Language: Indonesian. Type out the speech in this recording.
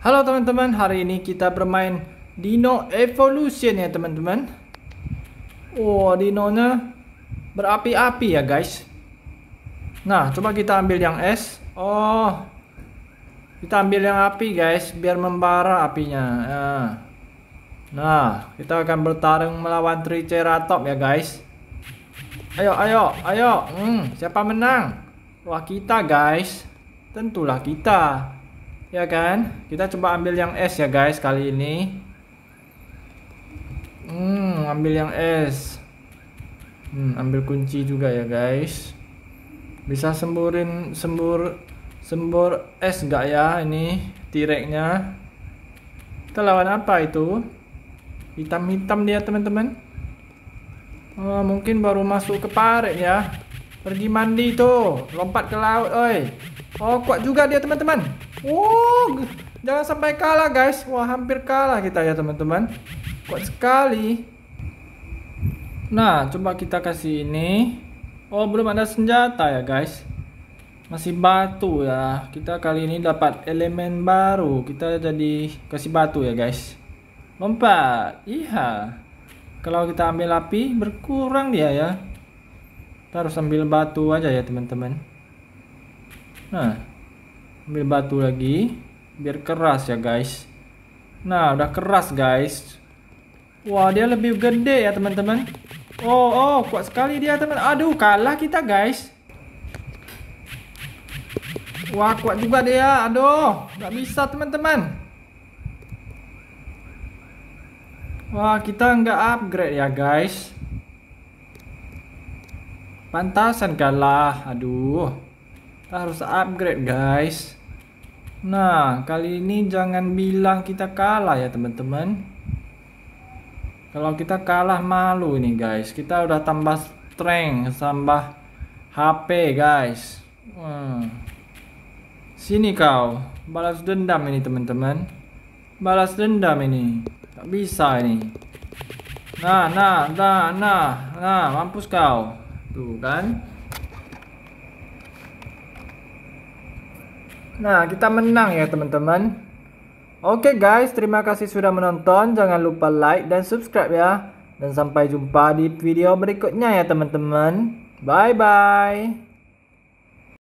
Halo teman-teman, hari ini kita bermain Dino Evolution ya teman-teman. Wow dinonya berapi-api ya guys. Nah, coba kita ambil yang es. Oh, kita ambil yang api guys, biar membara apinya. Ah. Nah, kita akan bertarung melawan Triceratops ya guys. Ayo, ayo, ayo. Hmm, siapa menang? Wah, kita guys. Tentulah kita ya kan kita coba ambil yang S ya guys kali ini hmm ambil yang S hmm, ambil kunci juga ya guys bisa semburin sembur sembur S enggak ya ini tireknya kita lawan apa itu hitam-hitam dia teman-teman oh, mungkin baru masuk ke parek ya pergi mandi tuh lompat ke laut oi oh kuat juga dia teman-teman Wow, oh, jangan sampai kalah guys. Wah, hampir kalah kita ya teman-teman. Kuat sekali. Nah, coba kita kasih ini. Oh, belum ada senjata ya guys. Masih batu ya. Kita kali ini dapat elemen baru. Kita jadi kasih batu ya guys. Lompat. Iya. Kalau kita ambil api, berkurang dia ya. Kita harus ambil batu aja ya teman-teman. Nah ambil batu lagi biar keras ya guys nah udah keras guys wah dia lebih gede ya teman-teman oh oh kuat sekali dia teman aduh kalah kita guys wah kuat juga dia aduh nggak bisa teman-teman wah kita nggak upgrade ya guys pantasan kalah aduh kita harus upgrade guys Nah, kali ini jangan bilang kita kalah ya teman-teman. Kalau kita kalah malu nih guys. Kita udah tambah strength, tambah HP guys. Hmm. Sini kau, balas dendam ini teman-teman. Balas dendam ini. Tak bisa ini. Nah, nah, nah, nah, nah, mampus kau. Tuh kan. Nah, kita menang ya teman-teman. Oke okay, guys, terima kasih sudah menonton. Jangan lupa like dan subscribe ya. Dan sampai jumpa di video berikutnya ya teman-teman. Bye-bye.